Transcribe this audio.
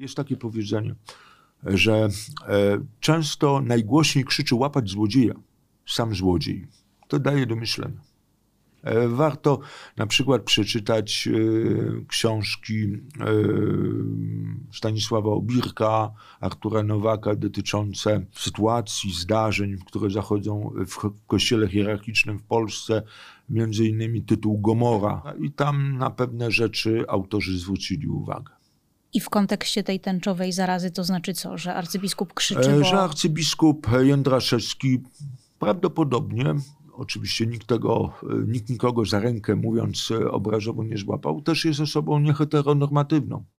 Jest takie powiedzenie, że e, często najgłośniej krzyczy łapać złodzieja, sam złodziej. To daje do myślenia. E, warto na przykład przeczytać e, książki e, Stanisława Obirka, Artura Nowaka dotyczące sytuacji, zdarzeń, które zachodzą w kościele hierarchicznym w Polsce, między innymi tytuł Gomora. I tam na pewne rzeczy autorzy zwrócili uwagę. I w kontekście tej tęczowej zarazy to znaczy co? Że arcybiskup krzyczy? E, bo... Że arcybiskup Jędraszewski prawdopodobnie, oczywiście nikt, tego, e, nikt nikogo za rękę mówiąc e, obrazowo nie złapał, też jest osobą nieheteronormatywną.